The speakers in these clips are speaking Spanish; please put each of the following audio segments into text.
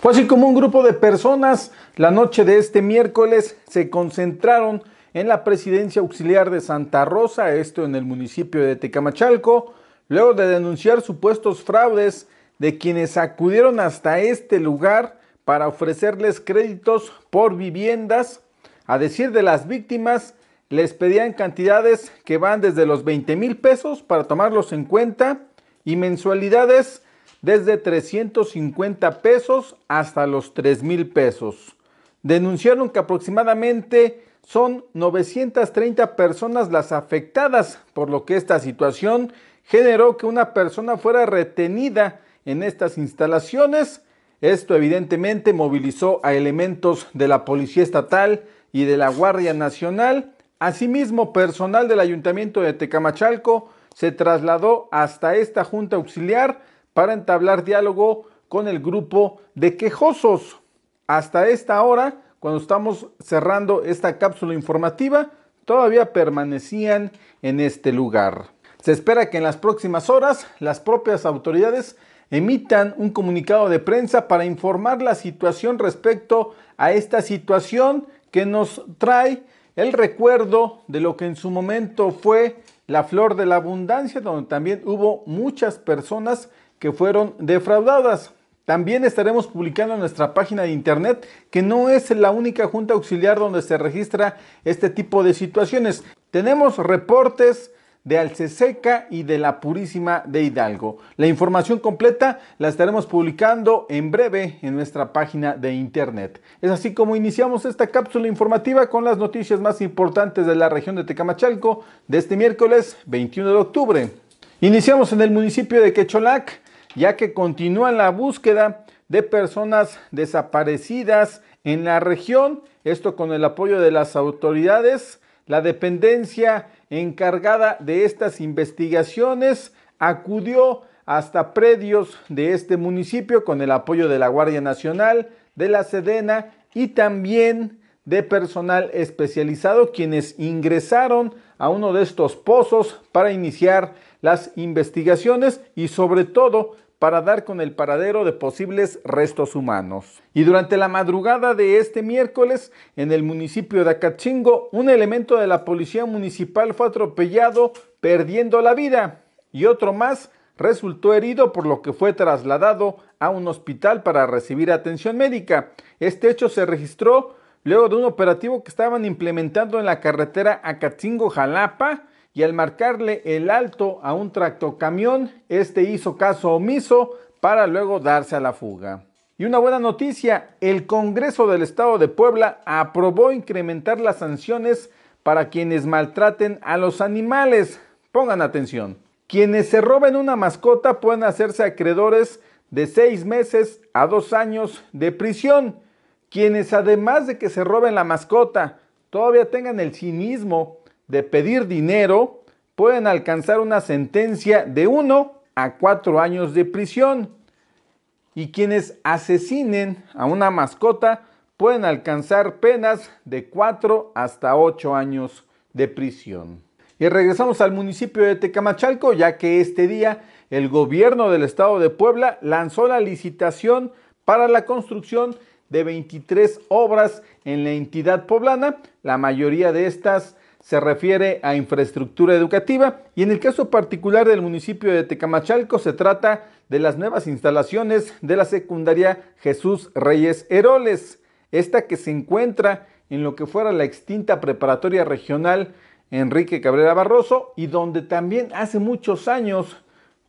Fue así como un grupo de personas la noche de este miércoles se concentraron en la presidencia auxiliar de Santa Rosa, esto en el municipio de Tecamachalco, luego de denunciar supuestos fraudes de quienes acudieron hasta este lugar para ofrecerles créditos por viviendas. A decir de las víctimas, les pedían cantidades que van desde los 20 mil pesos para tomarlos en cuenta y mensualidades desde 350 pesos hasta los 3 mil pesos. Denunciaron que aproximadamente son 930 personas las afectadas, por lo que esta situación generó que una persona fuera retenida en estas instalaciones. Esto evidentemente movilizó a elementos de la Policía Estatal y de la Guardia Nacional. Asimismo, personal del Ayuntamiento de Tecamachalco se trasladó hasta esta Junta Auxiliar para entablar diálogo con el grupo de quejosos. Hasta esta hora, cuando estamos cerrando esta cápsula informativa, todavía permanecían en este lugar. Se espera que en las próximas horas las propias autoridades emitan un comunicado de prensa para informar la situación respecto a esta situación que nos trae el recuerdo de lo que en su momento fue la flor de la abundancia, donde también hubo muchas personas que fueron defraudadas. También estaremos publicando en nuestra página de internet que no es la única junta auxiliar donde se registra este tipo de situaciones. Tenemos reportes de Alceseca y de la Purísima de Hidalgo. La información completa la estaremos publicando en breve en nuestra página de internet. Es así como iniciamos esta cápsula informativa con las noticias más importantes de la región de Tecamachalco de este miércoles 21 de octubre. Iniciamos en el municipio de Quecholac ya que continúan la búsqueda de personas desaparecidas en la región, esto con el apoyo de las autoridades, la dependencia encargada de estas investigaciones acudió hasta predios de este municipio con el apoyo de la Guardia Nacional, de la Sedena y también de personal especializado quienes ingresaron a uno de estos pozos para iniciar las investigaciones y sobre todo para dar con el paradero de posibles restos humanos. Y durante la madrugada de este miércoles, en el municipio de Acachingo, un elemento de la policía municipal fue atropellado perdiendo la vida y otro más resultó herido por lo que fue trasladado a un hospital para recibir atención médica. Este hecho se registró luego de un operativo que estaban implementando en la carretera acachingo jalapa y al marcarle el alto a un tractocamión, este hizo caso omiso para luego darse a la fuga. Y una buena noticia, el Congreso del Estado de Puebla aprobó incrementar las sanciones para quienes maltraten a los animales. Pongan atención. Quienes se roben una mascota pueden hacerse acreedores de seis meses a dos años de prisión. Quienes además de que se roben la mascota, todavía tengan el cinismo de pedir dinero pueden alcanzar una sentencia de 1 a 4 años de prisión. Y quienes asesinen a una mascota pueden alcanzar penas de 4 hasta 8 años de prisión. Y regresamos al municipio de Tecamachalco, ya que este día el gobierno del estado de Puebla lanzó la licitación para la construcción de 23 obras en la entidad poblana, la mayoría de estas se refiere a infraestructura educativa y en el caso particular del municipio de Tecamachalco se trata de las nuevas instalaciones de la secundaria Jesús Reyes Heroles, esta que se encuentra en lo que fuera la extinta preparatoria regional Enrique Cabrera Barroso y donde también hace muchos años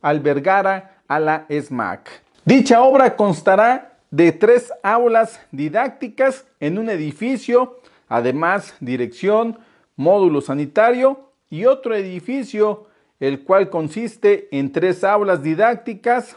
albergara a la SMAC. Dicha obra constará de tres aulas didácticas en un edificio, además dirección, módulo sanitario y otro edificio, el cual consiste en tres aulas didácticas,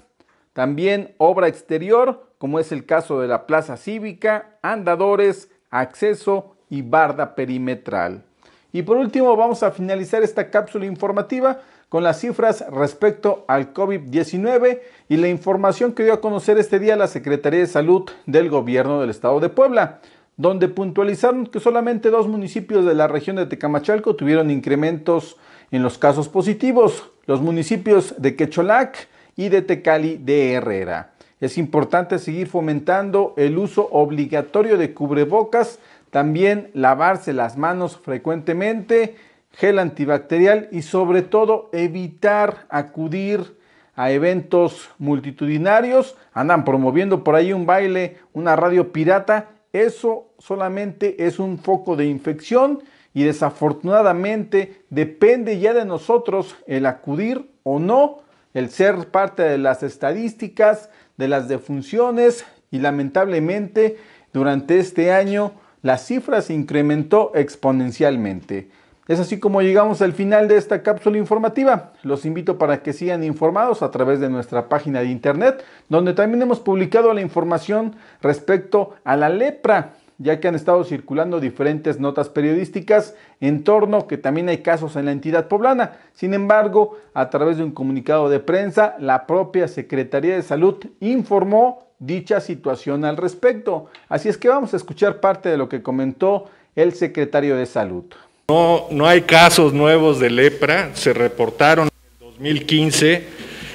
también obra exterior, como es el caso de la plaza cívica, andadores, acceso y barda perimetral. Y por último, vamos a finalizar esta cápsula informativa con las cifras respecto al COVID-19 y la información que dio a conocer este día la Secretaría de Salud del Gobierno del Estado de Puebla donde puntualizaron que solamente dos municipios de la región de Tecamachalco tuvieron incrementos en los casos positivos, los municipios de Quecholac y de Tecali de Herrera. Es importante seguir fomentando el uso obligatorio de cubrebocas, también lavarse las manos frecuentemente, gel antibacterial y sobre todo evitar acudir a eventos multitudinarios. Andan promoviendo por ahí un baile, una radio pirata eso solamente es un foco de infección y desafortunadamente depende ya de nosotros el acudir o no, el ser parte de las estadísticas, de las defunciones y lamentablemente durante este año la cifra se incrementó exponencialmente. Es así como llegamos al final de esta cápsula informativa. Los invito para que sigan informados a través de nuestra página de internet, donde también hemos publicado la información respecto a la lepra, ya que han estado circulando diferentes notas periodísticas en torno que también hay casos en la entidad poblana. Sin embargo, a través de un comunicado de prensa, la propia Secretaría de Salud informó dicha situación al respecto. Así es que vamos a escuchar parte de lo que comentó el secretario de Salud. No, no hay casos nuevos de lepra, se reportaron en 2015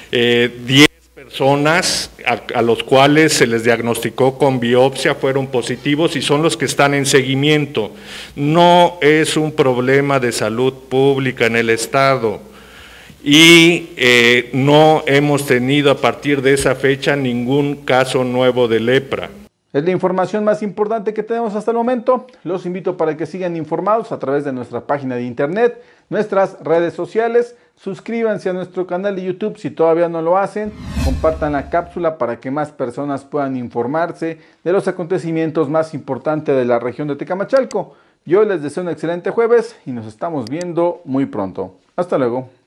10 eh, personas a, los cuales se les diagnosticó con biopsia fueron positivos y son los que están en seguimiento. No es un problema de salud pública en el Estado y eh, no hemos tenido a partir de esa fecha ningún caso nuevo de lepra. Es la información más importante que tenemos hasta el momento. Los invito para que sigan informados a través de nuestra página de internet, nuestras redes sociales. Suscríbanse a nuestro canal de YouTube si todavía no lo hacen. Compartan la cápsula para que más personas puedan informarse de los acontecimientos más importantes de la región de Tecamachalco. Yo les deseo un excelente jueves y nos estamos viendo muy pronto. Hasta luego.